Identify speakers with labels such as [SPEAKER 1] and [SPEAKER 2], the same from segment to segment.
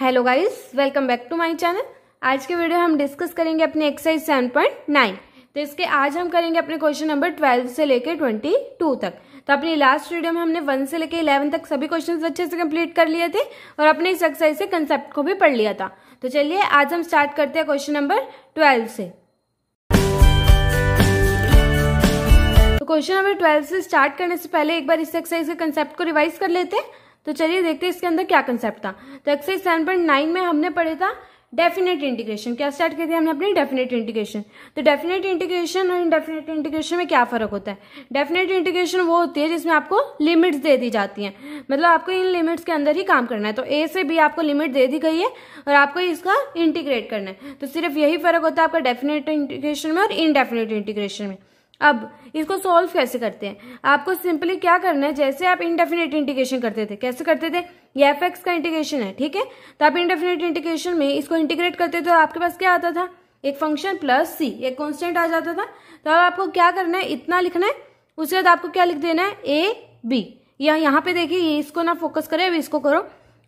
[SPEAKER 1] hello guys welcome back to my channel आज के video हम डिस्कस करेंगे अपने एक्सरसाइज सेवन पॉइंट नाइन तो इसके आज हम करेंगे अपने क्वेश्चन नंबर ट्वेल्व से लेकर ट्वेंटी टू तक तो अपनी लास्ट वीडियो में हमने वन से लेकर इलेवन तक सभी क्वेश्चन अच्छे से कंप्लीट कर लिए थे और अपने इस एक्सरसाइज से कंसेप्ट को भी पढ़ लिया था तो चलिए आज हम स्टार्ट करते हैं क्वेश्चन नंबर ट्वेल्व से क्वेश्चन नंबर ट्वेल्व से स्टार्ट करने से पहले एक बार इस एक्सरसाइज के कंसेप्ट को रिवाइज कर लेते हैं तो चलिए देखते हैं इसके अंदर क्या कंसेप्ट था तो एक्सरसाइज सेवन पॉइंट नाइन में हमने पढ़े था डेफिनेट इंटीग्रेशन क्या स्टार्ट करी हमने अपनी डेफिनेट इंटीग्रेशन तो डेफिनेट इंटीग्रेशन और इनडेफिनेट इंटीग्रेशन में क्या फर्क होता है डेफिनेट इंटीग्रेशन वो होती है जिसमें आपको लिमिट्स दे दी जाती हैं मतलब आपको इन लिमिट्स के अंदर ही काम करना है तो ए से बी आपको लिमिट दे दी गई है और आपको इसका इंटीग्रेट करना है तो सिर्फ यही फर्क होता है आपका डेफिनेट इंटीग्रेशन में और इनडेफिनेट इंटीग्रेशन में अब इसको सॉल्व कैसे करते हैं आपको सिंपली क्या करना है जैसे आप इंडेफिनेट इंटीग्रेशन करते थे कैसे करते थे ये एफ एक्स का इंटीग्रेशन है ठीक है तो आप इंडेफिनेट इंटीग्रेशन में इसको इंटीग्रेट करते थे तो आपके पास क्या आता था एक फंक्शन प्लस सी एक कॉन्स्टेंट आ जाता था तो अब आपको क्या करना है इतना लिखना है उसके बाद आपको क्या लिख देना है ए बी या यहाँ पे देखिए ये इसको ना फोकस करें अब इसको करो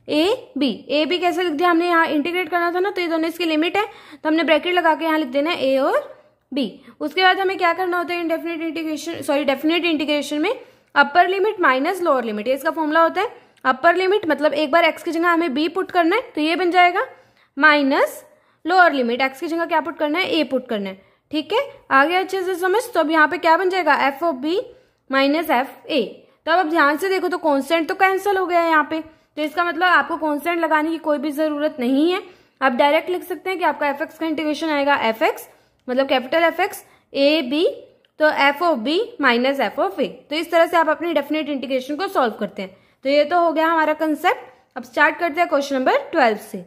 [SPEAKER 1] ए बी ए बी कैसे लिख दिया हमने यहाँ इंटीग्रेट करना था ना तो ये दोनों इसकी लिमिट है तो हमने ब्रैकेट लगा के यहाँ लिख देना है ए और बी उसके बाद हमें क्या करना होता है indefinite integration sorry definite integration में upper limit minus lower limit इसका फॉर्मूला होता है अपर लिमिट मतलब एक बार एक्स की जगह हमें बी पुट करना है तो ये बन जाएगा माइनस लोअर लिमिट एक्स की जगह क्या पुट करना है ए पुट करना है ठीक है आगे अच्छे से समझ तो अब यहाँ पे क्या बन जाएगा f of b minus f a तो अब ध्यान से देखो तो कॉन्स्टेंट तो कैंसिल हो गया है यहाँ पे तो इसका मतलब आपको कॉन्स्टेंट लगाने की कोई भी ज़रूरत नहीं है आप डायरेक्ट लिख सकते हैं कि आपका एफ एक्स का इंटीग्रेशन आएगा एफ एक्स मतलब capital F x a b तो f of b minus f of a तो इस तरह से आप अपने डेफिनेट इंटीग्रेशन को सॉल्व करते हैं तो ये तो हो गया हमारा कंसेप्ट अब स्टार्ट करते हैं क्वेश्चन नंबर ट्वेल्व से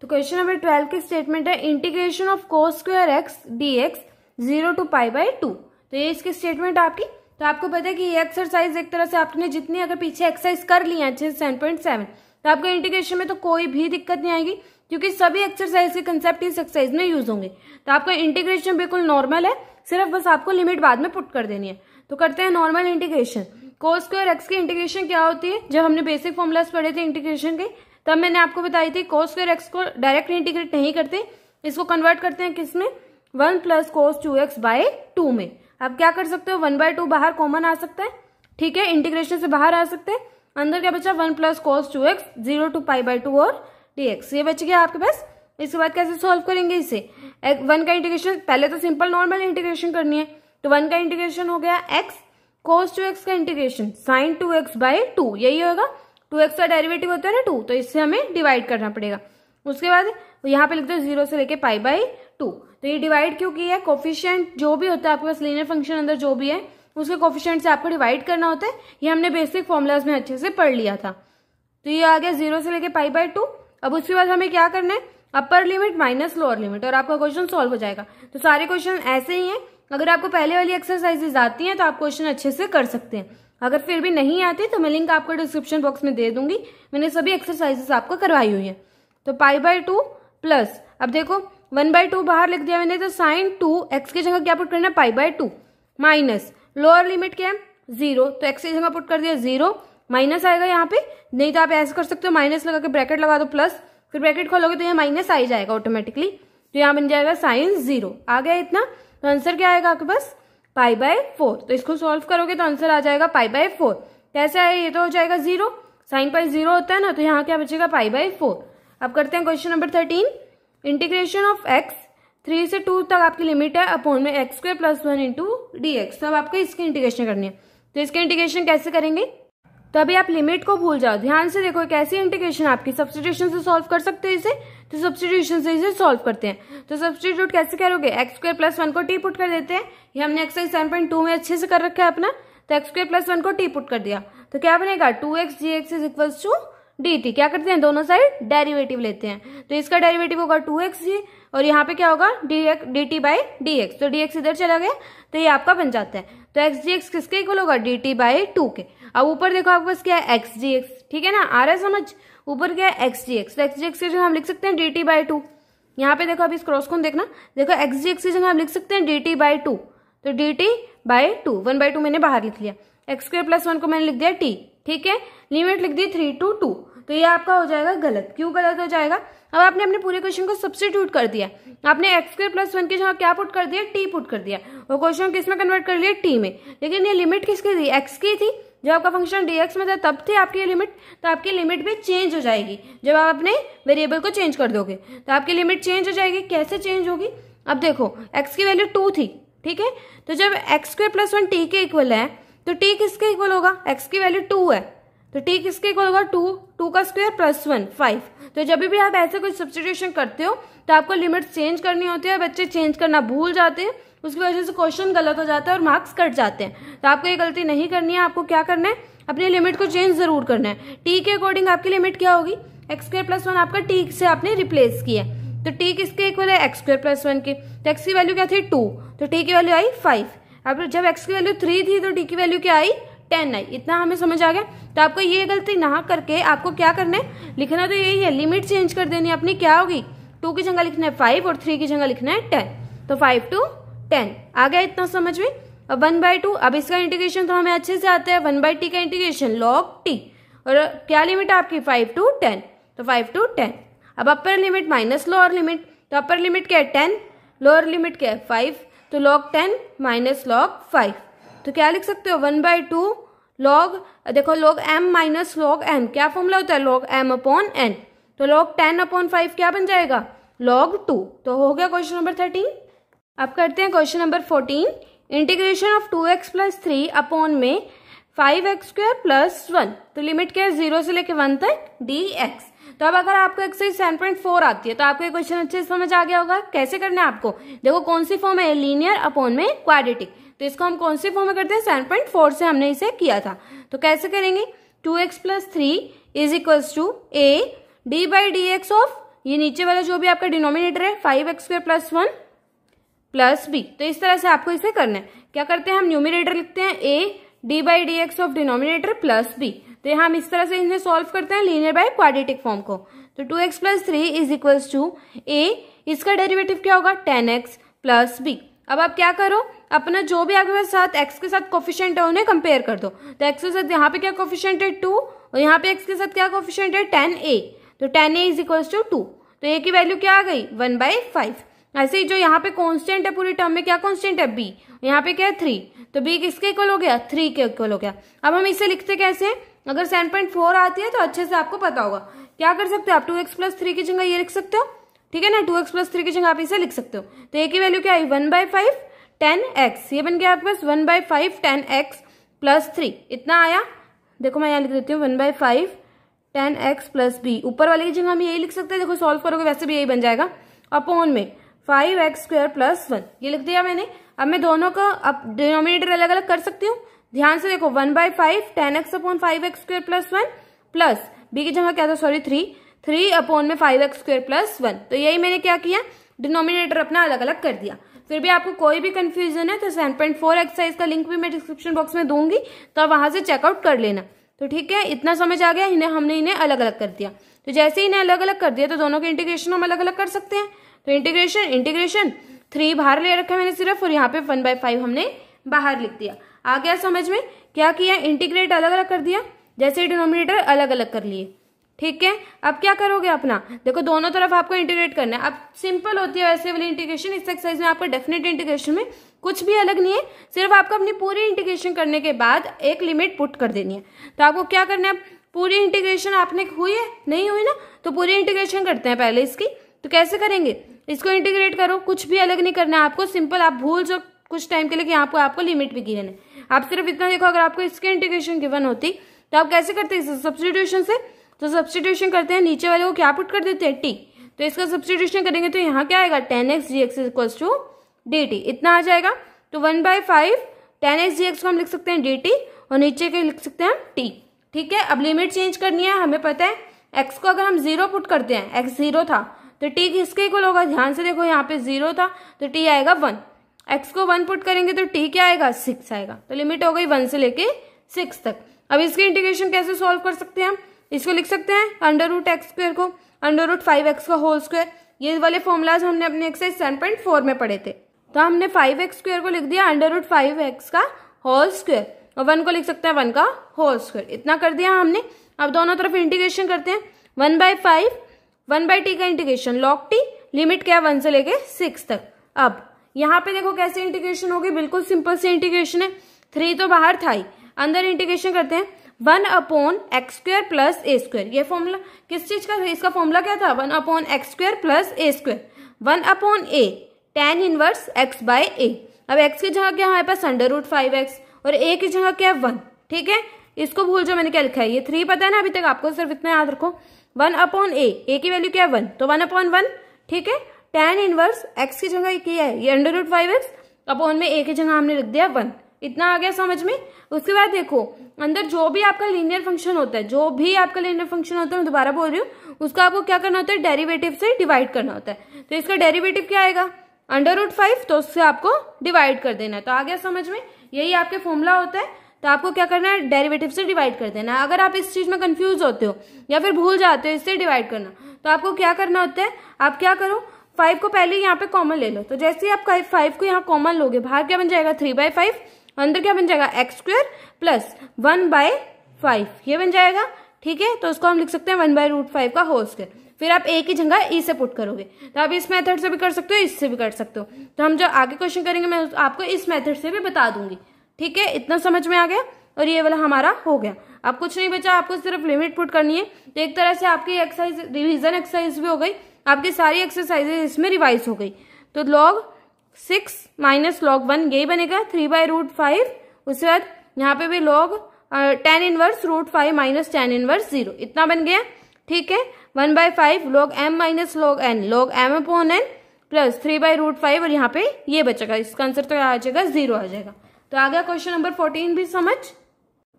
[SPEAKER 1] तो क्वेश्चन नंबर ट्वेल्व की स्टेटमेंट है integration of cos square x d x zero to pi by two तो ये इसकी स्टेटमेंट आपकी तो आपको पता है कि ये एक्सरसाइज एक तरह से आपने जितनी अगर पीछे एक्सरसाइज कर ली है अच्छे से सेवन पॉइंट सेवन तो आपको इंटीग्रेशन में तो कोई भी दिक्कत नहीं आएगी क्योंकि सभी एक्सरसाइज के कंसेप्ट इस एक्सरसाइज में यूज होंगे तो आपका इंटीग्रेशन बिल्कुल नॉर्मल है सिर्फ बस आपको लिमिट बाद में पुट कर देनी है तो करते हैं normal integration cos square x की इंटीग्रेशन क्या होती है जब हमने बेसिक फॉर्मूलाज पढ़े थे इंटीग्रेशन के तब मैंने आपको बताई थी कोस स्क्वायर एक्स को डायरेक्ट इंटीग्रेट नहीं करते इसको कन्वर्ट करते हैं किस में one plus cos two x by two में आप क्या कर सकते हो वन बाय टू बाहर कॉमन आ सकता है ठीक है इंटीग्रेशन से बाहर आ सकते हैं अंदर क्या बचा one plus cos two x zero to pi by two और डी एक्स ये बच गया आपके पास इसके बाद कैसे सॉल्व करेंगे इसे वन का इंटीग्रेशन पहले तो सिंपल नॉर्मल इंटीग्रेशन करनी है तो वन का इंटीग्रेशन हो गया एक्स कोस टू एक्स का integration sine two x by two यही होगा टू एक्स का डेरिवेटिव होता है ना टू तो इससे हमें डिवाइड करना पड़ेगा उसके बाद यहाँ पे लिखते हैं जीरो से लेके पाई बाई टू तो ये डिवाइड क्यों किया है कोफिशियंट जो भी होता है आपके पास लीनियर फंक्शन अंदर जो भी है उसके कोफिशियंट से आपको डिवाइड करना होता है ये हमने बेसिक फॉर्मुलाज में अच्छे से पढ़ लिया था तो ये आ गया जीरो से लेके पाई बाई टू अब उसके बाद हमें क्या करना है upper limit minus lower limit और आपका क्वेश्चन सॉल्व हो जाएगा तो सारे क्वेश्चन ऐसे ही हैं अगर आपको पहले वाली एक्सरसाइजेज आती हैं तो आप क्वेश्चन अच्छे से कर सकते हैं अगर फिर भी नहीं आती तो मैं लिंक आपको डिस्क्रिप्शन बॉक्स में दे दूंगी मैंने सभी एक्सरसाइजेस आपको करवाई हुई है तो पाई बाय टू प्लस अब देखो वन बाय टू बाहर लिख दिया मैंने तो साइन टू एक्स की जगह क्या पुट करना है pi by two minus lower limit क्या है जीरो तो एक्स की जगह पुट कर दिया जीरो माइनस आएगा यहाँ पे नहीं तो आप ऐसे कर सकते हो माइनस लगा के ब्रैकेट लगा दो प्लस फिर ब्रैकेट खोलोगे तो यहाँ माइनस आ ही जाएगा ऑटोमेटिकली तो यहाँ बन जाएगा साइंस जीरो आ गया इतना तो आंसर क्या आएगा आपके पास पाई बाय फोर तो इसको सॉल्व करोगे तो आंसर आ जाएगा पाई बाय फोर कैसे आए ये तो हो जाएगा जीरो साइन पाई जीरो होता है ना तो यहाँ क्या बचेगा पाई बाय फोर अब करते हैं question number thirteen integration of x three से टू तक आपकी लिमिट है अपॉन में x square plus one into d x तो अब आपको इसकी इंटीग्रेशन करनी है तो इसकी इंटीग्रेशन कैसे करेंगे तो अभी आप लिमिट को भूल जाओ ध्यान से देखो कैसी इंटीग्रेशन आपकी सब्सिट्यूशन से सॉल्व कर सकते हो इसे तो सब्सिट्यूशन से इसे सॉल्व करते हैं तो सब्सिट्यूट कैसे करोगे एक्स स्क्वायर प्लस वन को टी पुट कर देते हैं ये हमने एक्सरसाइज सेवन पॉइंट टू में अच्छे से कर रखा है अपना तो एक्स स्क्वायर प्लस वन को टी पुट कर दिया तो क्या बनेगा two x d x is equals to d t क्या करते हैं दोनों साइड डेरिवेटिव लेते हैं तो इसका डेरिवेटिव होगा टू एक्स जी और यहाँ पे क्या होगा d x d t by d x तो डी एक्स इधर चला गया तो ये आपका बन जाता है तो एक्स जी एक्स किसके इक्वल होगा डी टी बाई टू के अब ऊपर देखो आपके पास क्या है एक्स डी एक्स ठीक है ना आ रहा है समझ ऊपर क्या है x d x x d x की जगह हम लिख सकते हैं डी टी बाई टू यहाँ पे देखो अभी इस क्रॉस को देखना देखो एक्स डी एक्स की जगह हम लिख सकते हैं डी टी बाई टू तो d t by two one by two मैंने बाहर लिख लिया एक्स के प्लस वन को मैंने लिख दिया टी ठीक है लिमिट लिख दी थ्री टू टू तो ये आपका हो जाएगा गलत क्यों गलत हो जाएगा अब आपने अपने पूरे क्वेश्चन को सब्सिट्यूट कर दिया आपने एक्स के प्लस वन की जगह क्या पुट कर दिया टी पुट कर दिया और क्वेश्चन किसमें कन्वर्ट कर लिया टी में लेकिन ये लिमिट किसकी थी एक्स की थी जब आपका फंक्शन डी एक्स में था तब थी आपकी लिमिट तो आपकी लिमिट भी चेंज हो जाएगी जब आप अपने वेरिएबल को चेंज कर दोगे तो आपकी लिमिट चेंज हो जाएगी कैसे चेंज होगी अब देखो एक्स की वैल्यू टू थी ठीक है तो जब x square plus one t के इक्वल है तो टी किसके इक्वल होगा एक्स की वैल्यू टू है तो टी किसके इक्वल होगा टू टू का स्क्वेयर प्लस वन फाइव तो जब भी आप ऐसे कुछ सब्सिट्यूशन करते हो तो आपको लिमिट चेंज करनी होती है बच्चे चेंज करना भूल जाते हैं उसकी वजह से क्वेश्चन गलत हो जाता है और मार्क्स कट जाते हैं तो आपको ये गलती नहीं करनी है आपको क्या करना है अपनी लिमिट को चेंज ज़रूर करना है टी के अकॉर्डिंग आपकी लिमिट क्या होगी एक्स स्क्र प्लस वन आपका टी से आपने रिप्लेस किया तो टी किसके इक्वल है एक्स स्क्र प्लस वन की तो एक्स की वैल्यू क्या थी टू तो टी की वैल्यू आई फाइव अब जब एक्स की वैल्यू थ्री थी तो टी की वैल्यू क्या आई टेन आई इतना हमें समझ आ गया तो आपको ये गलती ना करके आपको क्या करना है लिखना तो यही है लिमिट चेंज कर देनी अपनी क्या होगी टू की जगह लिखना है फाइव और थ्री की जगह लिखना है टेन तो फाइव टू टेन आ गया इतना समझ में अब वन बाई टू अब इसका इंटीग्रेशन तो हमें अच्छे से आता है वन बाई टी का इंटीग्रेशन लॉग टी और क्या लिमिट आपकी फाइव टू टेन तो फाइव टू टेन अब upper limit minus lower limit तो अपर लिमिट क्या है टेन लोअर लिमिट क्या है फाइव तो log ten minus log five तो क्या लिख सकते हो वन बाई टू लॉग देखो log m minus log n क्या फॉर्मूला होता है लॉग एम अपॉन एन तो लॉग टेन अपॉन फाइव क्या बन जाएगा लॉग टू तो हो गया क्वेश्चन नंबर थर्टीन अब करते हैं question number fourteen integration of two x plus three upon में five x square plus one तो लिमिट क्या है जीरो से लेके वन तक डी एक्स तो अब अगर आपको एक्सरसाइज सेवन पॉइंट फोर आती है तो आपको ये क्वेश्चन अच्छे से समझ आ गया होगा कैसे करना है आपको देखो कौन सी फॉर्म है लीनियर अपॉन में क्वाडिटिक तो इसको हम कौन सी फॉर्म में करते हैं सेवन पॉइंट फोर से हमने इसे किया था तो कैसे करेंगे two x plus three is equals to a d by d x of ये नीचे वाला जो भी आपका डिनोमिनेटर है five x square plus one plus b तो इस तरह से आपको इसे करना है क्या करते हैं हम न्यूमिनेटर लिखते हैं a d by d x of denominator plus b तो यहाँ हम इस तरह से इन्हें सॉल्व करते हैं लीनियर बाय क्वाड्रेटिक फॉर्म को तो two x plus three is equal to a इसका डेरिवेटिव क्या होगा टेन एक्स प्लस बी अब आप क्या करो अपना जो भी आपके साथ एक्स के साथ कोफिशियंट है उन्हें कंपेयर कर दो तो एक्स के साथ यहाँ पे क्या कोफिशियंट है टू और यहाँ पे एक्स के साथ क्या कोफिशियंट है टेन ए तो ten a is equal to two तो ए की वैल्यू क्या आ गई वन बाई फाइव ऐसे ही जो यहाँ पे कांस्टेंट है पूरी टर्म में क्या कांस्टेंट है बी यहाँ पे क्या है थ्री तो बी किसके इक्वल हो गया थ्री के इक्वल हो गया अब हम इसे लिखते कैसे अगर सेवन पॉइंट फोर आती है तो अच्छे से आपको पता होगा क्या कर सकते हो आप टू एक्स प्लस थ्री की जगह ये लिख सकते हो ठीक है ना टू एक्स प्लस थ्री की जगह आप इसे लिख सकते हो तो ए की वैल्यू क्या आई one by five ten x ये बन गया आपके पास one by five ten x plus three इतना आया देखो मैं यहाँ लिख देती हूँ one by five ten x plus b ऊपर वाले की जगह हम यही लिख सकते हैं देखो सॉल्व करोगे वैसे भी यही बन जाएगा अपोन में five x square plus one ये लिख दिया मैंने अब मैं दोनों का अब डिनोमिनेटर अलग अलग कर सकती हूँ ध्यान से देखो one by five ten x upon five x square plus one plus b की जगह क्या था सॉरी थ्री थ्री अपॉन में five x square plus one तो यही मैंने क्या किया डिनोमिनेटर अपना अलग अलग कर दिया फिर भी आपको कोई भी कन्फ्यूजन है तो सेवन पॉइंट फोर एक्सरसाइज का लिंक भी मैं डिस्क्रिप्शन बॉक्स में दूंगी तो आप वहां से चेकआउट कर लेना तो ठीक है इतना समझ आ गया इन्हें हमने इन्हें अलग अलग कर दिया तो जैसे ही इन्हें अलग अलग कर दिया तो दोनों के इंटीग्रेशन हम अलग अलग कर सकते हैं तो इंटीग्रेशन इंटीग्रेशन थ्री बाहर ले रखा है मैंने सिर्फ और यहाँ पे वन बाय फाइव हमने बाहर लिख दिया आ गया समझ में क्या किया इंटीग्रेट अलग अलग कर दिया जैसे डिनोमिनेटर अलग अलग कर लिए ठीक है अब क्या करोगे अपना देखो दोनों तरफ आपको इंटीग्रेट करना है अब सिंपल होती है वैसे वाली इंटीग्रेशन इस एक्सरसाइज में आपको डेफिनेट इंटीग्रेशन में कुछ भी अलग नहीं है सिर्फ आपको अपनी पूरी इंटीग्रेशन करने के बाद एक लिमिट पुट कर देनी है तो आपको क्या करना है पूरी इंटीग्रेशन आपने हुई है नहीं हुई ना तो पूरी इंटीग्रेशन करते हैं पहले इसकी तो कैसे करेंगे इसको इंटीग्रेट करो कुछ भी अलग नहीं करना है आपको सिंपल आप भूल जो कुछ टाइम के लिए कि आपको आपको लिमिट भी गिवन है आप सिर्फ इतना देखो अगर आपको इसके इंटीग्रेशन गिवन होती तो आप कैसे करते हैं सब्सटीट्यूशन से तो सब्सटीट्यूशन करते हैं नीचे वाले को क्या पुट कर देते हैं टी तो इसका सब्सटीट्यूशन करेंगे तो यहाँ क्या आएगा ten x d x equals to d t इतना आ जाएगा तो one by five ten x d x को हम लिख सकते हैं डी टी और नीचे के लिख सकते हैं हम टी ठीक है अब लिमिट चेंज करनी है हमें पता है एक्स को अगर हम जीरो पुट करते हैं एक्स जीरो था तो टी किसके इक्वल होगा ध्यान से देखो यहाँ पे जीरो था तो टी आएगा वन एक्स को वन पुट करेंगे तो टी क्या आएगा सिक्स आएगा तो लिमिट हो गई वन से लेके सिक्स तक अब इसके इंटीग्रेशन कैसे सॉल्व कर सकते हैं हम इसको लिख सकते हैं अंडर रूट एक्स स्क्र को अंडर रूट फाइव एक्स का होल स्क्वायर ये वाले फॉर्मूलाज हमने अपने एक्सरसाइज सेवन पॉइंट फोर में पढ़े थे तो हमने फाइव एक्स स्क्र को लिख दिया अंडर रूट फाइव एक्स का होल स्क्वायर और वन को लिख सकते हैं वन का होल स्क्वायर इतना कर दिया हमने अब दोनों तरफ इंटीग्रेशन करते हैं one by five one by t का इंटीग्रेशन लॉक टी लिमिट क्या वन से लेके सिक्स तक अब यहाँ पे देखो कैसे इंटीग्रेशन होगी बिल्कुल सिंपल से इंटीग्रेशन है थ्री तो बाहर था ही अंदर इंटीग्रेशन करते हैं one upon x square plus a square ये फॉर्मूला किस चीज का इसका फॉर्मूला क्या था one upon x square plus a square one upon a tan inverse x by a अब एक्स की जगह क्या हमारे पास अंडर रूट फाइव एक्स और ए की जगह क्या है वन ठीक है इसको भूल जाओ मैंने क्या लिखा है ये थ्री पता है ना अभी तक आपको सिर्फ इतना याद रखो वन अपॉन ए ए की वैल्यू क्या है वन तो वन अपॉन वन ठीक है टेन इनवर्स एक्स की जगह एक है ये under root five x upon में ए की जगह हमने रख दिया वन इतना आ गया समझ में उसके बाद देखो अंदर जो भी आपका लीनियर फंक्शन होता है जो भी आपका लीनियर फंक्शन होता है मैं दोबारा बोल रही हूँ उसका आपको क्या करना होता है डेरिवेटिव से डिवाइड करना होता है तो इसका डेरिवेटिव क्या आएगा अंडर रूट फाइव तो उससे आपको डिवाइड कर देना है तो आ गया समझ में यही आपके फॉर्मूला होता है तो आपको क्या करना है डेरिवेटिव से डिवाइड कर देना अगर आप इस चीज़ में कन्फ्यूज होते हो या फिर भूल जाते हो इससे डिवाइड करना तो आपको क्या करना होता है आप क्या करो फाइव को पहले यहाँ पे कॉमन ले लो तो जैसे ही आप फाइव को यहाँ कॉमन लोगे बाहर क्या बन जाएगा थ्री बाय फाइव अंदर क्या बन जाएगा x square plus one by five ये बन जाएगा ठीक है तो उसको हम लिख सकते हैं वन बाय रूट फाइव का होल स्क्वेयर फिर आप ए की जगह ई e से पुट करोगे तो आप इस मेथड से भी कर सकते हो इससे भी कर सकते हो तो हम जो आगे क्वेश्चन करेंगे मैं आपको इस मेथड से भी बता दूंगी ठीक है इतना समझ में आ गया और ये वाला हमारा हो गया अब कुछ नहीं बचा आपको सिर्फ लिमिट पुट करनी है तो एक तरह से आपकी एक्सरसाइज रिविजन एक्सरसाइज भी हो गई आपकी सारी एक्सरसाइजेज इसमें रिवाइज हो गई तो log six minus log one यही बनेगा थ्री बाय रूट फाइव उसके बाद यहाँ पे भी log tan inverse root five minus tan inverse zero इतना बन गया ठीक है one by five log m minus log n log m upon n plus three by root five और यहाँ पे ये बचेगा इसका आंसर तो आ जाएगा जीरो आ जाएगा तो आ गया क्वेश्चन नंबर फोर्टीन भी समझ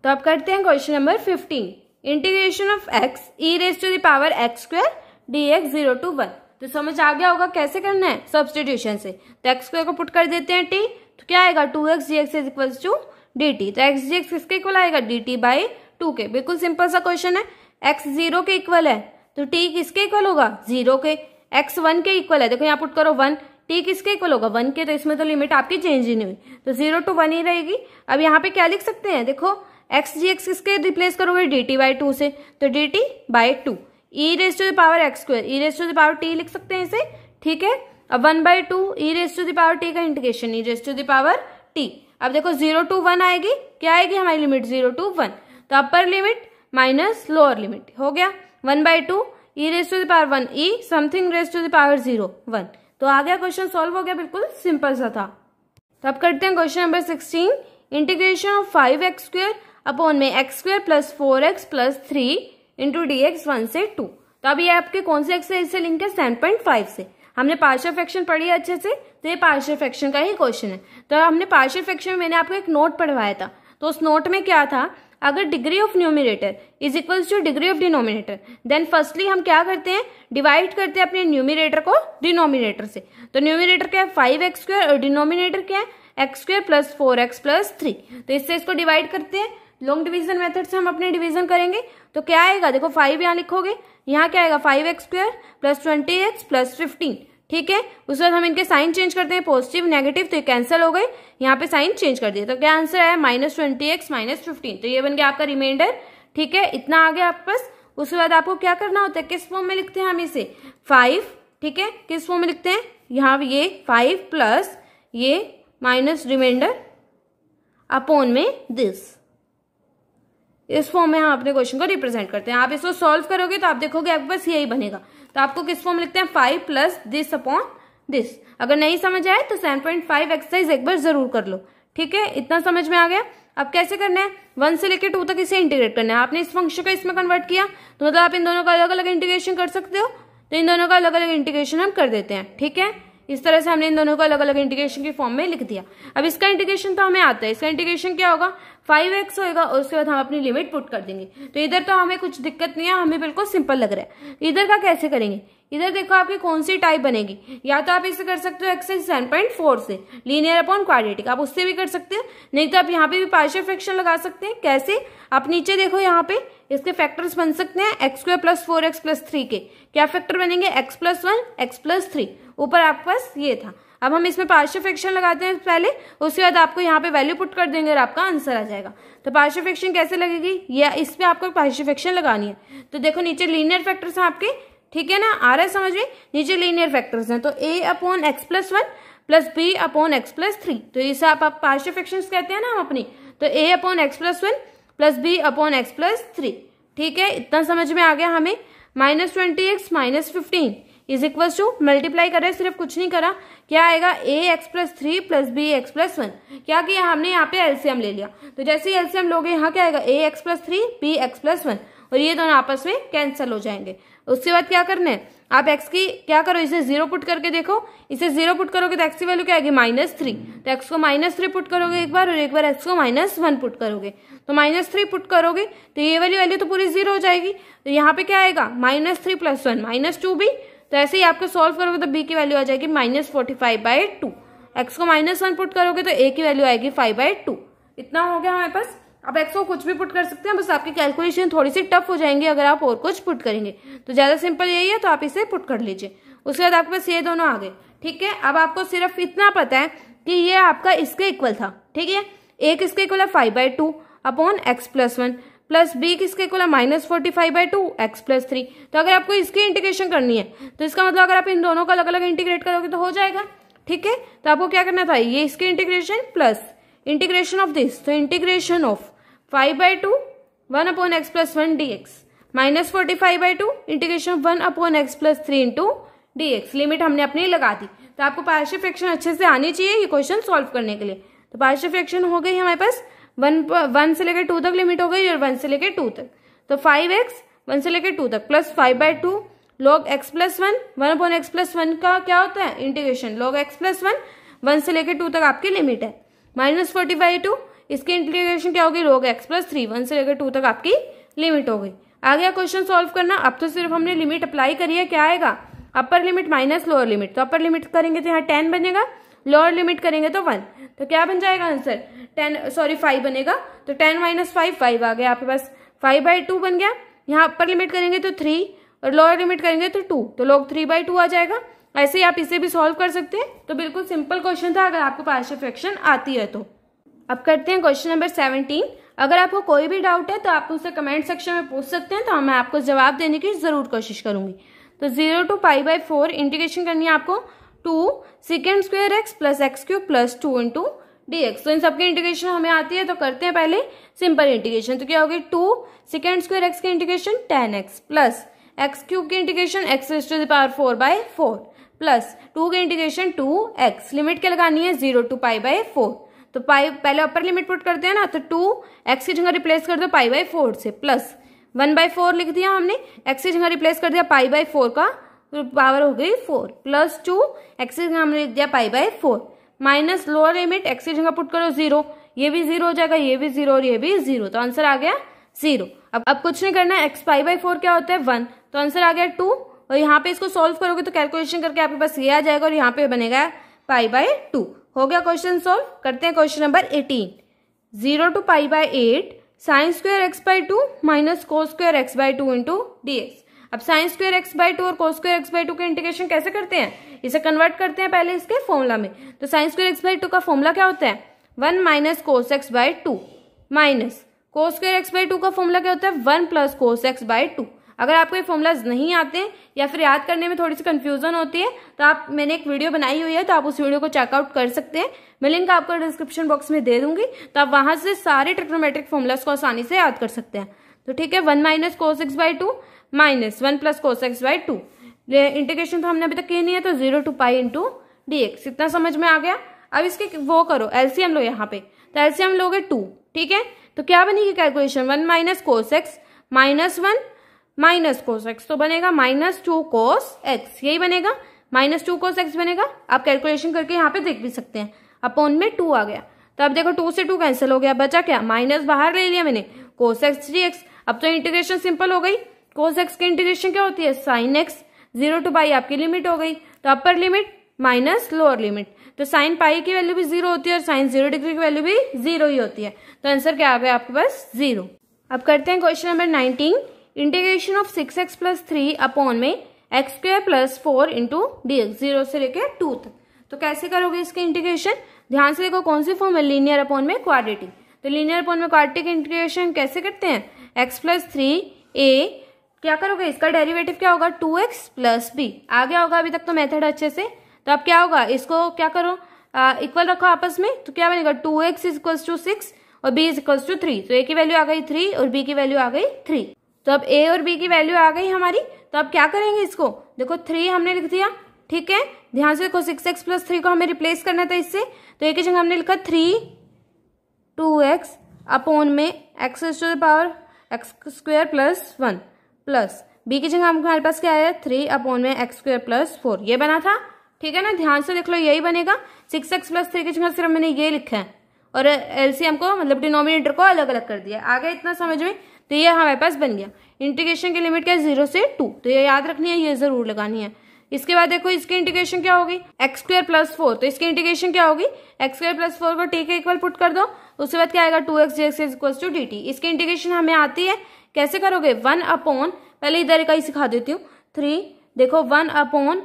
[SPEAKER 1] तो अब करते हैं question number fifteen integration of x e raise to the power x square d x zero to one तो समझ आ गया होगा कैसे करना है सब्सटीट्यूशन से तो एक्स स्क्वायर को पुट कर देते हैं टी तो क्या आएगा two x d x is equal to d t तो एक्स डी एक्स किसके इक्वल आएगा डी टी बाई टू के बिल्कुल सिंपल सा क्वेश्चन है एक्स जीरो के इक्वल है तो टी किसके इक्वल होगा जीरो के एक्स वन के इक्वल है देखो यहाँ पुट करो वन टी किसके इक्वल होगा वन के तो इसमें तो लिमिट आपकी चेंज ही नहीं हुई तो जीरो टू वन ही रहेगी अब यहाँ पे क्या लिख सकते हैं देखो एक्स जी एक्स किसके रिप्लेस करोगे डी टी बाई टू से तो d t by two e raise to the power x square e raise to the power t लिख सकते हैं इसे ठीक है अब one by two e raise to the power t का integration e raise to the power t अब देखो जीरो टू वन आएगी क्या आएगी हमारी लिमिट जीरो टू वन तो upper limit minus lower limit हो गया one by two e raise to the power one e something raise to the power zero one तो आ गया क्वेश्चन सॉल्व हो गया बिल्कुल सिंपल सा था तो अब करते हैं question number sixteen integration of five x square upon में x square plus four x plus three into d x one से टू तो अब ये आपके कौन से एक्स से लिंक है सेवन पॉइंट फाइव से हमने पार्शियल फ्रैक्शन पढ़ी है अच्छे से तो ये पार्शियल फ्रैक्शन का ही क्वेश्चन है तो हमने पार्शियल फ्रैक्शन में मैंने आपको एक नोट पढ़वाया था तो उस नोट में क्या था अगर degree of numerator is equals to degree of denominator then firstly हम क्या करते हैं डिवाइड करते हैं अपने न्यूमिनेटर को डिनोमिनेटर से तो न्यूमिनेटर क्या है फाइव एक्स स्क्वायर और डिनोमिनेटर क्या है x square plus four x plus three तो इससे इसको डिवाइड करते हैं लॉन्ग डिविजन मेथड से हम अपने डिविजन करेंगे तो क्या आएगा देखो फाइव यहाँ लिखोगे यहाँ क्या आएगा five x square plus twenty x plus fifteen ठीक है उसके बाद हम इनके साइन चेंज करते हैं पॉजिटिव नेगेटिव तो ये कैंसिल हो गए यहाँ पे साइन चेंज कर दिए तो क्या आंसर है minus twenty x minus fifteen तो ये बन गया आपका रिमाइंडर ठीक है इतना आ गया आपके पास उसके बाद आपको क्या करना होता है किस फॉर्म में लिखते हैं हम इसे फाइव ठीक है किस फॉर्म में लिखते हैं यहाँ ये फाइव प्लस ये माइनस रिमाइंडर अपोन में दिस इस फॉर्म में हम अपने क्वेश्चन को रिप्रेजेंट करते हैं आप इसको सॉल्व करोगे तो आप देखोगे आपके पास यही बनेगा तो आपको किस फॉर्म लिखते हैं five plus this upon this अगर नहीं समझ आए तो सेवन पॉइंट फाइव एक्सरसाइज एक बार जरूर कर लो ठीक है इतना समझ में आ गया अब कैसे करना है वन से लेकर टू तक इसे इंटीग्रेट करना है आपने इस फंक्शन का इसमें कन्वर्ट किया तो मतलब आप इन दोनों का अलग अलग इंटीग्रेशन कर सकते हो तो इन दोनों का अलग अलग इंटीग्रेशन हम कर देते हैं ठीक है इस तरह से हमने इन दोनों को अलग अलग इंटीग्रेशन के फॉर्म में लिख दिया अब इसका इंटीग्रेशन तो हमें आता है इसका इंटीग्रेशन क्या होगा फाइव एक्स होगा और उसके बाद हम अपनी लिमिट पुट कर देंगे तो इधर तो हमें कुछ दिक्कत नहीं है हमें बिल्कुल सिंपल लग रहा है इधर का कैसे करेंगे इधर देखो आपकी कौन सी टाइप बनेगी या तो आप इसे कर सकते हो एक्स सेवन पॉइंट फोर से लीनियर अपॉन क्वाड्रेटिक आप उससे भी कर सकते हो नहीं तो आप यहाँ पे भी पार्शियल फ्रैक्शन लगा सकते हैं कैसे आप नीचे देखो यहाँ पे इसके फैक्टर्स बन सकते हैं x square plus four x plus three के क्या फैक्टर बनेंगे x plus one x plus three ऊपर आपके पास ये था अब हम इसमें पार्शियल फ्रैक्शन लगाते हैं पहले उसके बाद आपको यहाँ पे वैल्यू पुट कर देंगे और आपका आंसर आ जाएगा तो पार्शियल फ्रैक्शन कैसे लगेगी या इस पर आपको पार्शियल फ्रैक्शन लगानी है तो देखो नीचे लीनियर फैक्टर्स हैं आपके ठीक है ना आ रहा है समझ में नीचे लीनियर फैक्टर्स हैं तो a upon x plus one plus b upon x plus three तो इसे आप, आप पार्शियल फ्रैक्शन कहते हैं ना हम अपनी तो a upon x plus one plus b upon x plus three ठीक है इतना समझ में आ गया हमें minus twenty x minus fifteen is equal to multiply करें सिर्फ कुछ नहीं करा क्या आएगा a x plus three plus b x plus one क्या किया हमने यहाँ पे एलसीएम ले लिया तो जैसे ही एलसीएम लोगे यहाँ क्या आएगा a x plus three b x plus one और ये दोनों आपस में कैंसिल हो जाएंगे उसके बाद क्या करना है आप एक्स की क्या करो इसे जीरो पुट करके देखो इसे जीरो पुट करोगे तो एक्स की वैल्यू क्या आएगी माइनस थ्री तो एक्स को माइनस थ्री पुट करोगे एक बार और एक बार एक्स को माइनस वन पुट करोगे तो माइनस थ्री पुट करोगे तो ये वाली वैल्यू तो पूरी जीरो हो जाएगी तो यहाँ पे क्या आएगा minus three plus one minus two b तो ऐसे ही आपको सॉल्व करोगे तो बी की वैल्यू आ जाएगी minus forty five by two x को माइनस वन पुट करोगे तो ए की वैल्यू आएगी फाइव बाई टू इतना हो गया हमारे पास आप एक्सो कुछ भी पुट कर सकते हैं बस आपकी कैलकुलेशन थोड़ी सी टफ हो जाएंगे अगर आप और कुछ पुट करेंगे तो ज़्यादा सिंपल यही है तो आप इसे पुट कर लीजिए उसके बाद आपके पास ये दोनों आ गए ठीक है अब आपको सिर्फ इतना पता है कि ये आपका इसके इक्वल था ठीक है एक इसके इक्वल है five by two upon x plus one plus b किसके इक्वल है minus forty five by two x plus three तो अगर आपको इसकी इंटीग्रेशन करनी है तो इसका मतलब अगर आप इन दोनों का अलग अलग इंटीग्रेट करोगे तो हो जाएगा ठीक है तो आपको क्या करना था ये इसके integration plus integration of this तो integration of five by two one upon x plus one d x minus forty five by two integration one upon x plus three into d x limit हमने अपनी लगा दी तो आपको partial fraction अच्छे से आनी चाहिए ये क्वेश्चन सॉल्व करने के लिए तो पार्शियल फ्रैक्शन हो गई हमारे पास वन वन से लेकर टू तक लिमिट हो गई और वन से लेकर टू तक तो फाइव एक्स वन से लेकर टू तक plus five by two log x plus one one upon x plus one का क्या होता है integration log x plus one one से लेकर टू तक आपकी लिमिट है माइनस फोर्टी बाई टू इसकी इंटीग्रेशन क्या होगी रोग एक्स प्लस थ्री वन से लेकर टू तक आपकी लिमिट हो गई आ गया क्वेश्चन सॉल्व करना अब तो सिर्फ हमने लिमिट अप्लाई करी है क्या आएगा upper limit minus lower limit तो अपर लिमिट करेंगे तो यहाँ टेन बनेगा लोअर लिमिट करेंगे तो वन तो क्या बन जाएगा आंसर टेन सॉरी फाइव बनेगा तो टेन माइनस फाइव फाइव आ गया आपके पास फाइव बाई टू बन गया यहाँ अपर लिमिट करेंगे तो थ्री और लोअर लिमिट करेंगे तो टू तो लोग थ्री बाई टू आ जाएगा ऐसे ही आप इसे भी सॉल्व कर सकते हैं तो बिल्कुल सिंपल क्वेश्चन था अगर आपको पार्शियल फ्रैक्शन आती है तो अब करते हैं क्वेश्चन नंबर सेवनटीन अगर आपको कोई भी डाउट है तो आप उसे कमेंट सेक्शन में पूछ सकते हैं तो मैं आपको जवाब देने की ज़रूर कोशिश करूंगी तो zero to pi by four integration करनी है आपको two second square x plus x cube plus two into d x तो इन सबकी इंटीग्रेशन हमें आती है तो करते हैं पहले सिंपल इंटीग्रेशन तो क्या होगी टू सिकेंड स्क्वेयर एक्स की integration tan x plus x cube की integration x to the power four by four plus two की इंटीग्रेशन टू एक्स लिमिट क्या लगानी है zero to pi by four तो पाई पहले अपर लिमिट पुट करते हैं ना तो टू एक्स की जगह रिप्लेस कर दो पाई बाई फोर से प्लस वन बाई फोर लिख दिया हमने एक्स की जगह रिप्लेस कर दिया पाई बाई फोर का तो पावर हो गई फोर प्लस टू एक्स की जगह हमने लिख दिया pi by four minus lower limit x की जगह पुट करो जीरो ये भी जीरो हो जाएगा ये भी जीरो और ये भी जीरो तो आंसर आ गया जीरो अब अब कुछ नहीं करना एक्स पाई बाई फोर क्या होता है वन तो आंसर आ गया टू और यहाँ पे इसको सॉल्व करोगे तो कैलकुलेशन करके आपके पास ये आ जाएगा और यहाँ पे बनेगा पाई बाई टू हो गया क्वेश्चन सॉल्व करते हैं question number eighteen zero to pi by eight sines square x by two minus cos square x by two into d x अब sines square x by two और cos square x by two का integration कैसे करते हैं इसे convert करते हैं पहले इसके फॉर्मूला में तो sines square x by two का फॉर्मूला क्या होता है one minus cos x by two minus cos square x by two का फॉर्मूला क्या होता है one plus cos x by two अगर आपको ये फॉर्मूलाज नहीं आते या फिर याद करने में थोड़ी सी कन्फ्यूज़न होती है तो आप मैंने एक वीडियो बनाई हुई है तो आप उस वीडियो को चेकआउट कर सकते हैं मैं लिंक आपको डिस्क्रिप्शन बॉक्स में दे दूंगी तो आप वहाँ से सारे ट्रिक्नोमेट्रिक फॉर्मूलाज को आसानी से याद कर सकते हैं तो ठीक है one minus cos x by two minus one plus cos x by two integration तो हमने अभी तक की नहीं है तो zero to pi into d x इतना समझ में आ गया अब इसके वो करो एलसीएम लो यहाँ पे तो एलसीएम लोगे टू ठीक है तो क्या बनेगी calculation one minus cos x minus one minus cos x तो बनेगा माइनस टू कोस एक्स यही बनेगा माइनस टू कोस एक्स बनेगा आप कैलकुलेशन करके यहाँ पे देख भी सकते हैं अपॉन में टू आ गया तो अब देखो टू से टू कैंसिल हो गया बचा क्या माइनस बाहर ले लिया मैंने कोस एक्स थ्री एक्स अब तो इंटीग्रेशन सिंपल हो गई कोस एक्स की इंटीग्रेशन क्या होती है sine x zero to by आपकी लिमिट हो गई तो upper limit minus lower limit तो साइन पाई की वैल्यू भी जीरो होती है और साइन जीरो डिग्री की वैल्यू भी जीरो ही होती है तो आंसर क्या आ गया आपके पास जीरो अब करते हैं question number nineteen integration of six x plus three upon में x square plus four into d x zero से लेकर टू तक तो कैसे करोगे इसके इंटीग्रेशन ध्यान से देखो कौन सी फॉर्म है लीनियर अपॉन में क्वाड्रेटिक तो लीनियर अपॉन में क्वाड्रेटिक इंटीग्रेशन कैसे करते हैं एक्स प्लस थ्री ए क्या करोगे इसका डेरिवेटिव क्या होगा टू एक्स प्लस बी आ गया होगा अभी तक तो मेथड अच्छे से तो अब क्या होगा इसको क्या करो इक्वल रखो आपस में तो क्या बनेगा two x is equals to six और b is equals to three तो ए की वैल्यू आ गई थ्री और बी की वैल्यू आ गई थ्री तो अब ए और बी की वैल्यू आ गई हमारी तो अब क्या करेंगे इसको देखो थ्री हमने लिख दिया ठीक है ध्यान से देखो सिक्स एक्स प्लस थ्री को हमें रिप्लेस करना था इससे तो एक ही जगह हमने लिखा थ्री टू एक्स अपोन में x to the power x square plus one plus b की जगह हमारे पास क्या आया थ्री अपोन में एक्स स्क्वेयर प्लस फोर ये बना था ठीक है ना ध्यान से देख लो यही बनेगा सिक्स एक्स प्लस थ्री की जगह सिर्फ मैंने ये लिखा है और एलसीएम मतलब को मतलब डिनोमिनेटर को अलग अलग कर दिया आगे इतना समझ में तो ये हमारे पास बन गया इंटीग्रेशन की लिमिट क्या है जीरो से टू तो ये याद रखनी है ये जरूर लगानी है इसके बाद देखो इसकी इंटीग्रेशन क्या होगी एक्स स्क्वायर प्लस फोर तो इसकी इंटीग्रेशन क्या होगी एक्स स्क्वायर प्लस फोर को टी के इक्वल पुट कर दो उसके बाद क्या आएगा two x d x equal to d t इसकी इंटीग्रेशन हमें आती है कैसे करोगे वन अपॉन पहले इधर ही सिखा देती हूँ थ्री देखो one upon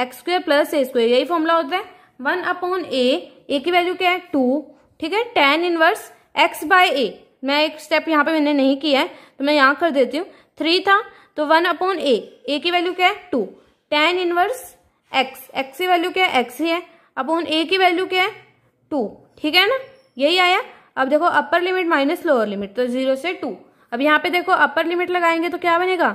[SPEAKER 1] x square plus a square यही फॉर्मूला होता है वन अपॉन ए ए की वैल्यू क्या है टू ठीक है tan inverse x by a मैं एक स्टेप यहाँ पे मैंने नहीं किया है तो मैं यहाँ कर देती हूँ थ्री था तो वन अपॉन ए ए की वैल्यू क्या है two tan inverse x x की वैल्यू क्या है एक्स ही है अपॉन ए की वैल्यू क्या है टू ठीक है ना यही आया अब देखो upper limit minus lower limit तो जीरो से टू अब यहाँ पे देखो अपर लिमिट लगाएंगे तो क्या बनेगा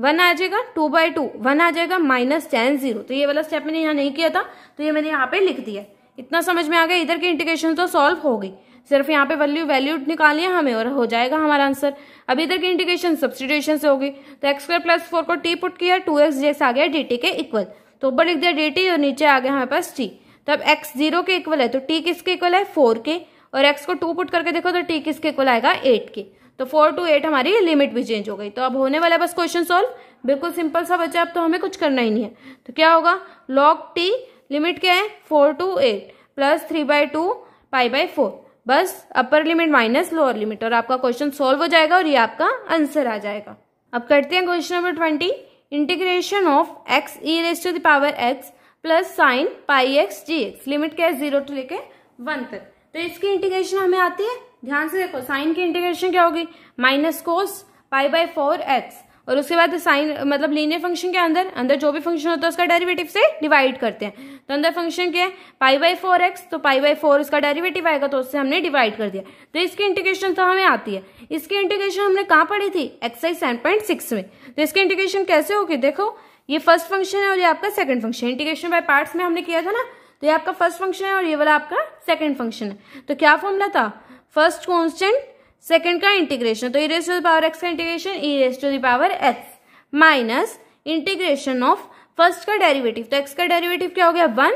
[SPEAKER 1] वन आ जाएगा टू बाई टू वन आ जाएगा माइनस टेन जीरो तो ये वाला स्टेप मैंने यहाँ नहीं किया था तो ये मैंने यहाँ पे लिख दिया इतना समझ में आ गया इधर की इंटीग्रेशन तो सॉल्व हो गई सिर्फ यहाँ पे वैल्यू वैल्यू निकालिए हमें और हो जाएगा हमारा आंसर अभी तक इंटीग्रेशन सब्सटीट्यूशन से होगी तो एक्स स्क्वायर प्लस फोर को टी पुट किया टू एक्स जैसे आ गया डी के इक्वल तो ऊपर लिख दिया डी टी और नीचे आ गया हमारे पास टी तो अब एक्स जीरो के इक्वल है तो टी किसके इक्वल है फोर के और एक्स को टू पुट करके देखो तो टी किसके इक्वल आएगा एट के तो फोर टू एट हमारी लिमिट भी चेंज हो गई तो अब होने वाला है बस क्वेश्चन सोल्व बिल्कुल सिंपल सा बचा अब तो हमें कुछ करना ही नहीं है तो क्या होगा लॉग टी लिमिट क्या है four to eight plus three by two pi by four बस upper limit minus lower limit और आपका क्वेश्चन सॉल्व हो जाएगा और ये आपका आंसर आ जाएगा अब करते हैं question number twenty integration of x e raise to the power x plus sine pi x d x limit क्या है जीरो टू लेके वन तक तो इसकी इंटीग्रेशन हमें आती है ध्यान से देखो साइन की इंटीग्रेशन क्या होगी minus cos pi by four x और उसके बाद साइन मतलब लीनियर फंक्शन के अंदर अंदर जो भी फंक्शन होता है उसका डेरिवेटिव से डिवाइड करते हैं तो अंदर फंक्शन के पाई बाई फोर एक्स तो पाई बाई फोर उसका डेरिवेटिव आएगा तो उससे हमने डिवाइड कर दिया तो इसकी इंटीग्रेशन तो हमें आती है इसकी इंटीग्रेशन हमने कहाँ पढ़ी थी एक्साइज सेवन पॉइंट सिक्स में तो इसकी इंटीग्रेशन कैसे होगी देखो ये फर्स्ट फंक्शन है और ये आपका second function integration by parts में हमने किया था ना तो ये आपका फर्स्ट फंक्शन है और ये वाला आपका सेकंड फंक्शन है तो क्या फॉर्मूला था फर्स्ट कॉन्स्टेंट सेकेंड का इंटीग्रेशन तो e raise to the power x का integration e raise to the power x minus integration of first का डेरिवेटिव तो एक्स का डेरिवेटिव क्या हो गया वन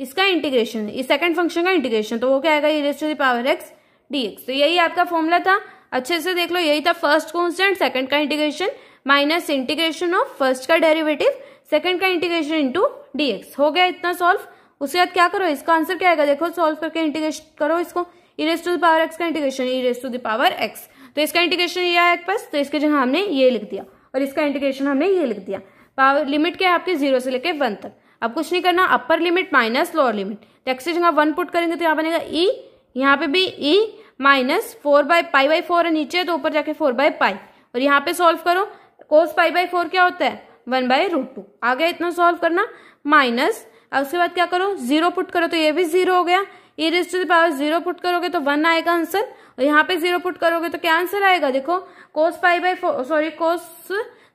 [SPEAKER 1] इसका इंटीग्रेशन इस सेकेंड फंक्शन का इंटीग्रेशन तो वो क्या आएगा e raise to the power x d x तो यही आपका फॉर्मूला था अच्छे से देख लो यही था फर्स्ट कॉन्स्टेंट सेकंड का integration minus integration of first का डेरिवेटिव सेकंड का इंटीग्रेशन इंटू डीएक्स हो गया इतना सॉल्व उसके बाद क्या करो इसका आंसर क्या आएगा देखो सॉल्व करके इंटीग्रेशन करो इसको e raise to the power x का integration e raise to the power x तो इसका इंटीग्रेशन ये आया पास तो इसके जगह हमने ये लिख दिया और इसका इंटीग्रेशन हमने ये लिख दिया पावर लिमिट क्या है आपके जीरो से लेकर वन तक अब कुछ नहीं करना upper limit minus lower limit तो एक्स की जगह वन पुट करेंगे तो यहाँ बनेगा ई e, यहाँ पे भी e minus four by pi by four है नीचे तो ऊपर जाके फोर बाई पाई और यहाँ पे सॉल्व करो कोस पाई बाई फोर क्या होता है वन बाय रूट टू आ गया इतना सॉल्व करना माइनस अब उसके बाद क्या करो जीरो पुट करो तो ये भी जीरो हो गया ई रेस्ट टू दावर पावर जीरो पुट करोगे तो वन आएगा आंसर और यहाँ पे जीरो पुट करोगे तो क्या आंसर आएगा देखो cos five by four sorry cos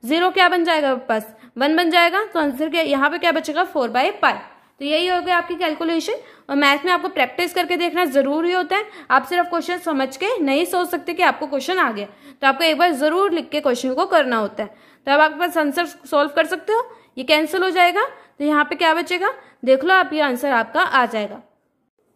[SPEAKER 1] zero क्या बन जाएगा पास वन बन जाएगा तो आंसर क्या यहाँ पे क्या बचेगा फोर बाई फाइव तो यही हो गया आपकी कैलकुलेशन और मैथ में आपको प्रैक्टिस करके देखना जरूरी होता है आप सिर्फ क्वेश्चन समझ के नहीं सोच सकते कि आपको क्वेश्चन आ गया तो आपको एक बार ज़रूर लिख के क्वेश्चन को करना होता है तो अब आपके पास आंसर सॉल्व कर सकते हो ये कैंसिल हो जाएगा तो यहाँ पे क्या बचेगा देख लो आप ये आंसर आपका आ जाएगा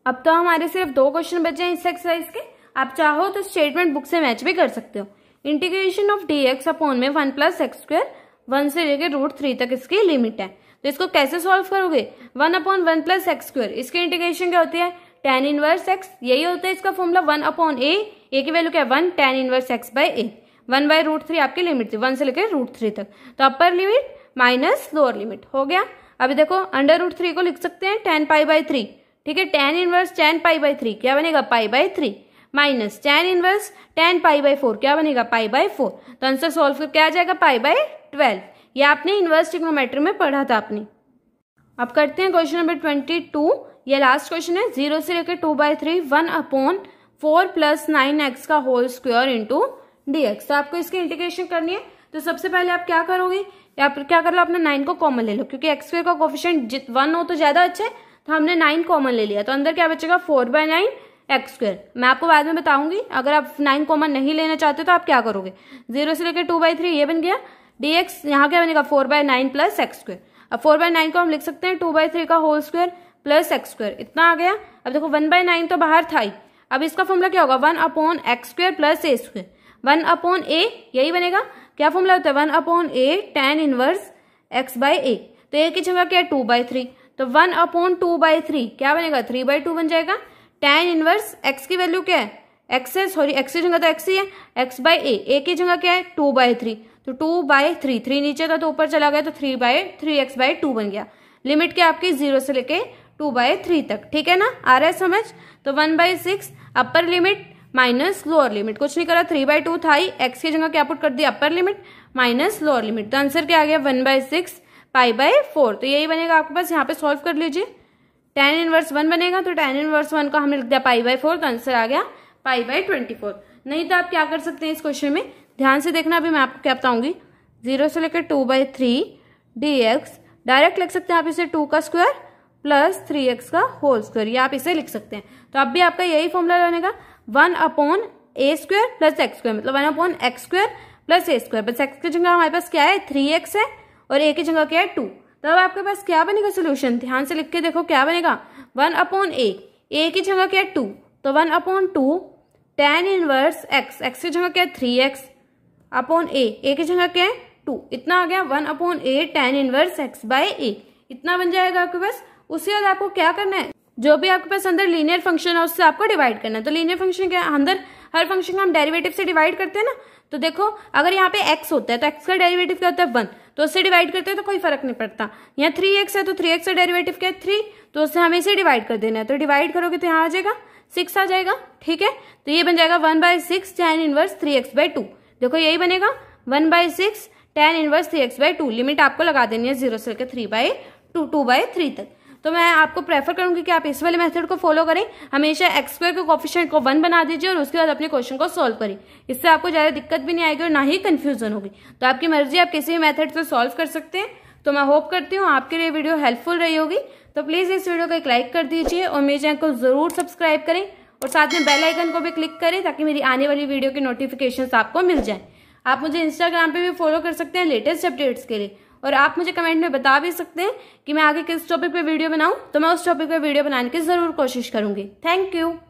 [SPEAKER 1] अब तो हमारे सिर्फ दो क्वेश्चन बचे हैं इस एक्सरसाइज के आप चाहो तो स्टेटमेंट बुक से मैच भी कर सकते हो integration of d x upon में one plus x square one से लेकर रूट थ्री तक इसकी लिमिट है तो इसको कैसे सॉल्व करोगे one upon one plus x square इसकी इंटीग्रेशन क्या होती है टेन इनवर्स एक्स यही होता है इसका formula one upon a a की वैल्यू क्या है one tan inverse x by a one by root three आपकी लिमिट थी वन से लेकर रूट थ्री तक तो upper limit minus lower limit हो गया अभी देखो अंडर रूट थ्री को लिख सकते हैं टेन पाई बाई थ्री ठीक है tan inverse tan pi by three क्या बनेगा pi by three minus tan inverse tan pi by four क्या बनेगा पाई बाई फोर तो आंसर सॉल्व क्या आ जाएगा पाई बाई ट्वेल्व ये आपने इनवर्स टिग्नोमेट्री में पढ़ा था आपने अब करते हैं क्वेश्चन नंबर ट्वेंटी टू ये लास्ट क्वेश्चन है जीरो से लेकर two by three one upon four plus nine x का whole square into d x तो आपको इसकी इंटीग्रेशन करनी है तो सबसे पहले आप क्या करोगे फिर क्या कर लो अपना नाइन को कॉमन ले लो क्योंकि एक्स स्क्वायर का कोफिशियंट वन हो तो ज़्यादा अच्छा है तो हमने नाइन कॉमन ले लिया तो अंदर क्या बचेगा four by nine x square मैं आपको बाद में बताऊंगी अगर आप नाइन कॉमन नहीं लेना चाहते तो आप क्या करोगे जीरो से लेकर टू बाई थ्री ये बन गया डी एक्स यहाँ क्या बनेगा four by nine plus x square अब फोर बाय नाइन को हम लिख सकते हैं टू बाई थ्री का whole square plus x square इतना आ गया अब देखो वन बाय नाइन तो बाहर था ही अब इसका फॉर्मूला क्या होगा one upon x square plus a square one upon a यही बनेगा क्या फॉर्मूला होता है one upon a tan inverse x by a तो ए की जगह क्या है टू बाई थ्री तो one upon two by three क्या बनेगा थ्री बाई टू बन जाएगा टेन इनवर्स एक्स की वैल्यू क्या है एक्स है सॉरी एक्स की जगह तो एक्स ही है एक्स बाई ए ए की जगह क्या है टू बाय थ्री तो टू बाय थ्री थ्री नीचे का तो ऊपर चला गया तो three by three x by two बन गया लिमिट क्या आपकी जीरो से लेके टू बाय थ्री तक ठीक है ना आ रहा है समझ तो one by six upper limit minus lower limit कुछ नहीं करा थ्री बाय टू था ही एक्स की जगह क्या पुट कर दिया upper limit minus lower limit तो आंसर क्या आ गया one by six pi by four तो यही बनेगा आपके पास यहाँ पे सॉल्व कर लीजिए टेन इनवर्स वन बनेगा तो टेन इनवर्स वन का हमने लिख दिया पाई बाय फोर तो आंसर आ गया पाई बाय ट्वेंटी फोर नहीं तो आप क्या कर सकते हैं इस क्वेश्चन में ध्यान से देखना अभी मैं आपको क्या बताऊंगी जीरो से लेकर two by three d x direct लिख सकते हैं आप इसे टू का स्क्वायर प्लस थ्री एक्स का होल स्क्वायर या आप इसे लिख सकते हैं तो अब भी आपका यही फॉर्मूला बनेगा one upon a square plus x square मतलब one upon x square plus a square बस एक्स की जगह हमारे पास क्या है थ्री एक्स है और ए की जगह क्या है टू तब तो आपके पास क्या बनेगा सोल्यूशन ध्यान से लिख के देखो क्या बनेगा वन अपॉन ए ए की जगह क्या है टू तो one upon two tan inverse x x की जगह क्या है three x upon a a की जगह क्या है टू इतना आ गया one upon a tan inverse x by a इतना बन जाएगा आपके पास उसके बाद आपको क्या करना है जो भी आपके पास अंदर लीनियर फंक्शन है उससे आपको डिवाइड करना है तो लीनियर फंक्शन क्या अंदर हर फंक्शन का हम डेरिवेटिव से डिवाइड करते हैं ना तो देखो अगर यहाँ पे एक्स होता है तो एक्स का डेरिवेटिव क्या होता है वन तो उससे डिवाइड करते हैं तो कोई फर्क नहीं पड़ता यहाँ थ्री एक्स है तो थ्री एक्स का डेरिवेटिव क्या है थ्री तो उससे हमें इसे डिवाइड कर देना है तो डिवाइड करोगे तो यहाँ आ जाएगा सिक्स आ जाएगा ठीक है तो ये बन जाएगा one by six tan inverse three x by two देखो यही बनेगा one by six tan inverse three x by two limit आपको लगा देनी है जीरो से लेकर three by two two by three तक तो मैं आपको प्रेफर करूंगी कि आप इस वाले मेथड को फॉलो करें हमेशा एक्स स्क्वायर के कॉफिशेंट को वन बना दीजिए और उसके बाद अपने क्वेश्चन को सॉल्व करें इससे आपको ज़्यादा दिक्कत भी नहीं आएगी और ना ही कन्फ्यूजन होगी तो आपकी मर्जी आप किसी भी मैथड से सॉल्व कर सकते हैं तो मैं होप करती हूँ आपके लिए वीडियो हेल्पफुल रही होगी तो प्लीज़ इस वीडियो को एक लाइक कर दीजिए और मेरे चैनल को ज़रूर सब्सक्राइब करें और साथ में बेल आइकन को भी क्लिक करें ताकि मेरी आने वाली वीडियो की नोटिफिकेशन आपको मिल जाए आप मुझे इंस्टाग्राम पे भी फॉलो कर सकते हैं लेटेस्ट अपडेट्स के लिए और आप मुझे कमेंट में बता भी सकते हैं कि मैं आगे किस टॉपिक पे वीडियो बनाऊं तो मैं उस टॉपिक पे वीडियो बनाने की ज़रूर कोशिश करूंगी थैंक यू